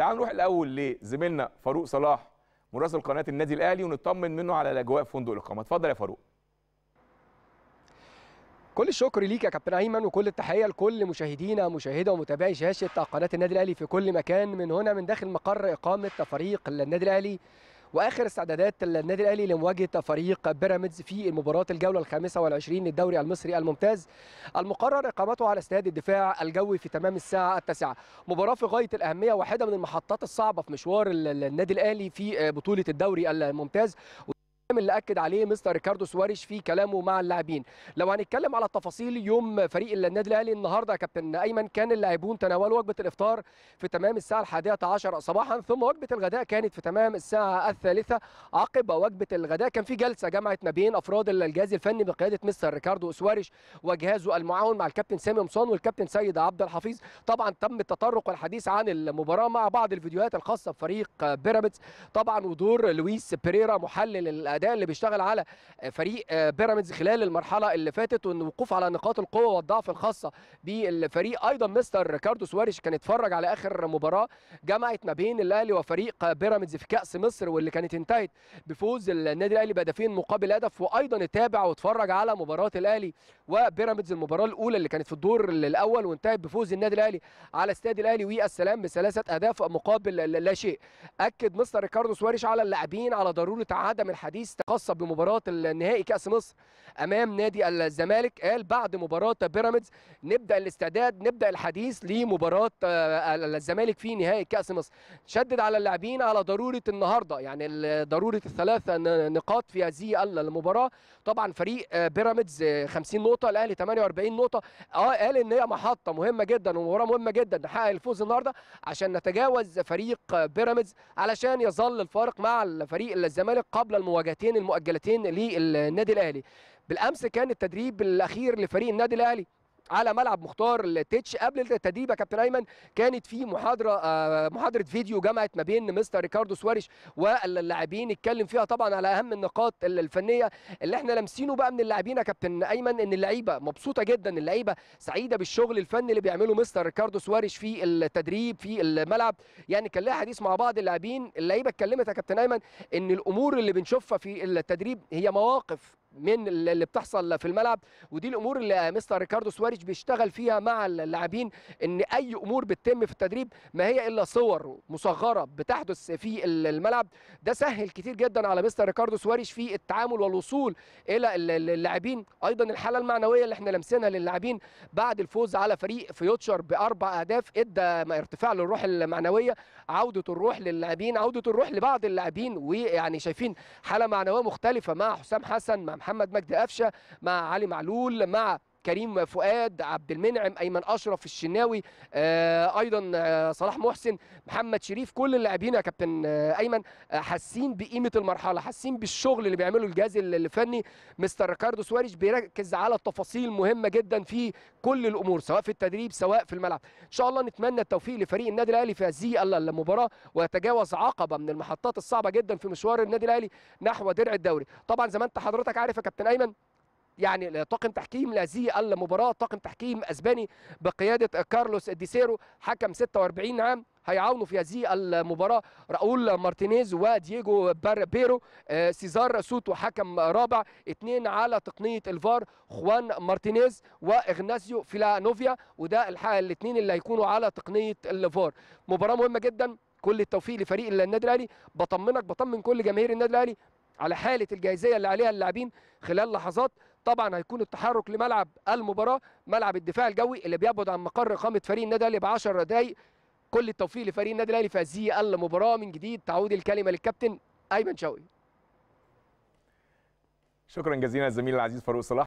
تعالوا نروح الاول لزميلنا فاروق صلاح مراسل قناه النادي الاهلي ونطمن منه على الاجواء في فندق الاقامه اتفضل يا فاروق كل الشكر ليك يا كابتن ايمن وكل التحيه لكل مشاهدينا مشاهده ومتابعي شاشه قناه النادي الاهلي في كل مكان من هنا من داخل مقر اقامه فريق النادي الاهلي واخر استعدادات النادي الاهلي لمواجهه فريق بيراميدز في مباراه الجوله الخامسه والعشرين للدوري المصري الممتاز المقرر اقامته على استاد الدفاع الجوي في تمام الساعه التاسعه مباراه في غايه الاهميه واحده من المحطات الصعبه في مشوار النادي الاهلي في آه، بطوله الدوري الممتاز اللي اكد عليه مستر ريكاردو سواريش في كلامه مع اللاعبين لو هنتكلم على التفاصيل يوم فريق النادي الاهلي النهارده يا كابتن ايمن كان اللاعبون تناولوا وجبه الافطار في تمام الساعه 11 عشر صباحا ثم وجبه الغداء كانت في تمام الساعه الثالثة عقب وجبه الغداء كان في جلسه جمعت ما بين افراد الجهاز الفني بقياده مستر ريكاردو سواريش وجهازه المعاون مع الكابتن سامي مصان والكابتن سيد عبد الحفيظ طبعا تم التطرق والحديث عن المباراه مع بعض الفيديوهات الخاصه بفريق بيراميدز طبعا ودور لويس بيريرا محلل الاداء اللي بيشتغل على فريق آه، بيراميدز خلال المرحله اللي فاتت والوقوف على نقاط القوه والضعف الخاصه بالفريق ايضا مستر ريكاردو سواريش كان اتفرج على اخر مباراه جمعت ما بين الاهلي وفريق بيراميدز في كاس مصر واللي كانت انتهت بفوز النادي الاهلي بهدفين مقابل هدف وايضا اتابع واتفرج على مباراه الاهلي وبيراميدز المباراه الاولى اللي كانت في الدور الاول وانتهت بفوز النادي الاهلي على استاد الاهلي والسلام بثلاثه اهداف مقابل لا شيء اكد مستر ريكاردو سواريش على اللاعبين على ضروره عدم الحديث الخميس خاصة بمباراة النهائي كأس مصر أمام نادي الزمالك قال بعد مباراة بيراميدز نبدأ الاستعداد نبدأ الحديث لمباراة آه، الزمالك في نهائي كأس مصر شدد على اللاعبين على ضرورة النهاردة يعني ضرورة الثلاث نقاط في هذه المباراة طبعا فريق آه، بيراميدز 50 آه، نقطة الأهلي 48 نقطة اه قال إن هي محطة مهمة جدا ومباراة مهمة جدا نحقق الفوز النهاردة عشان نتجاوز فريق بيراميدز علشان يظل الفارق مع الفريق الزمالك قبل المواجهة النتيجتين المؤجلتين للنادي الاهلي بالامس كان التدريب الاخير لفريق النادي الاهلي على ملعب مختار لتيتش قبل التدريب يا كابتن ايمن كانت في محاضره آه، محاضره فيديو جمعت ما بين مستر ريكاردو سواريش واللاعبين اتكلم فيها طبعا على اهم النقاط الفنيه اللي احنا لامسينه بقى من اللاعبين يا كابتن ايمن ان اللعيبه مبسوطه جدا اللعيبه سعيده بالشغل الفني اللي بيعمله مستر ريكاردو سواريش في التدريب في الملعب يعني كان لها حديث مع بعض اللاعبين اللعيبه اتكلمت يا كابتن ايمن ان الامور اللي بنشوفها في التدريب هي مواقف من اللي بتحصل في الملعب ودي الامور اللي مستر ريكاردو سواريش بيشتغل فيها مع اللاعبين ان اي امور بتتم في التدريب ما هي الا صور مصغره بتحدث في الملعب ده سهل كتير جدا على مستر ريكاردو سواريش في التعامل والوصول الى اللاعبين ايضا الحاله المعنويه اللي احنا لمسناها للاعبين بعد الفوز على فريق فيوتشر باربع اهداف ادى ارتفاع للروح المعنويه عوده الروح للاعبين عوده الروح لبعض اللاعبين ويعني شايفين حاله معنويه مختلفه مع حسام حسن مع محمد مجدي قفشه مع علي معلول مع كريم فؤاد عبد المنعم ايمن اشرف الشناوي آه، ايضا آه، صلاح محسن محمد شريف كل اللاعبين يا كابتن آه، ايمن حاسين بقيمه المرحله حاسين بالشغل اللي بيعمله الجهاز الفني مستر ريكاردو سواريش بيركز على التفاصيل مهمه جدا في كل الامور سواء في التدريب سواء في الملعب ان شاء الله نتمنى التوفيق لفريق النادي الاهلي في هذه المباراه ويتجاوز عقبه من المحطات الصعبه جدا في مشوار النادي الاهلي نحو درع الدوري طبعا زي ما انت حضرتك عارف يا كابتن ايمن يعني طاقم تحكيم لهذه المباراه طاقم تحكيم اسباني بقياده كارلوس ديسيرو حكم 46 عام هيعاونوا في هذه المباراه راؤول مارتينيز ودييجو باربيرو آه، سيزار سوتو حكم رابع اثنين على تقنيه الفار خوان مارتينيز واغناسيو فيلانوفيا وده الاثنين اللي هيكونوا على تقنيه الفار مباراه مهمه جدا كل التوفيق لفريق النادي الاهلي بطمنك بطمن كل جماهير النادي الاهلي على حاله الجاهزيه اللي عليها اللاعبين خلال لحظات طبعا هيكون التحرك لملعب المباراه ملعب الدفاع الجوي اللي بيبعد عن مقر اقامه فريق النادي الاهلي ب 10 دقائق كل التوفيق لفريق النادي الاهلي في هذه المباراه من جديد تعود الكلمه للكابتن ايمن شوقي شكرا جزيلا الزميل العزيز فاروق صلاح